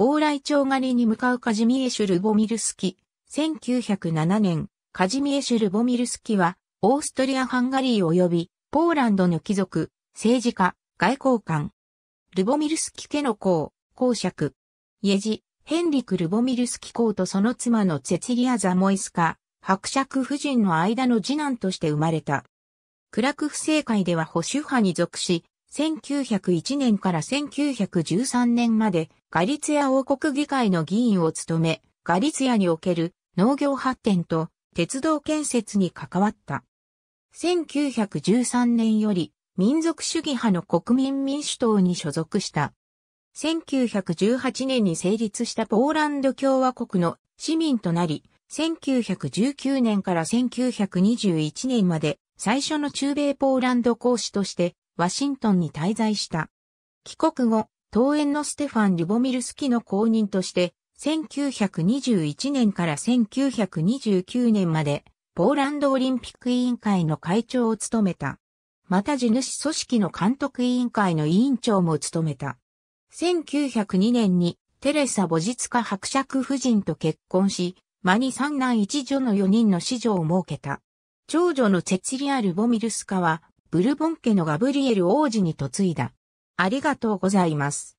往来町狩りに向かうカジミエシュ・ルボミルスキ。1907年、カジミエシュ・ルボミルスキは、オーストリア・ハンガリー及び、ポーランドの貴族、政治家、外交官。ルボミルスキ家の公、公爵。家事、ヘンリク・ルボミルスキ公とその妻のツェツリア・ザ・モイスカ、伯爵夫人の間の次男として生まれた。クラクフ政界では保守派に属し、1901年から1913年までガリツヤ王国議会の議員を務め、ガリツヤにおける農業発展と鉄道建設に関わった。1913年より民族主義派の国民民主党に所属した。1918年に成立したポーランド共和国の市民となり、1919年から1921年まで最初の中米ポーランド公使としてワシントンに滞在した。帰国後、当園のステファン・リュボミルスキの後任として、1921年から1929年まで、ポーランドオリンピック委員会の会長を務めた。また地主組織の監督委員会の委員長も務めた。1902年にテレサ・ボジツカ伯爵夫人と結婚し、間に三男一女の四人の子女を設けた。長女のチェツリア・ルボミルスカはブルボン家のガブリエル王子に嫁いだ。ありがとうございます。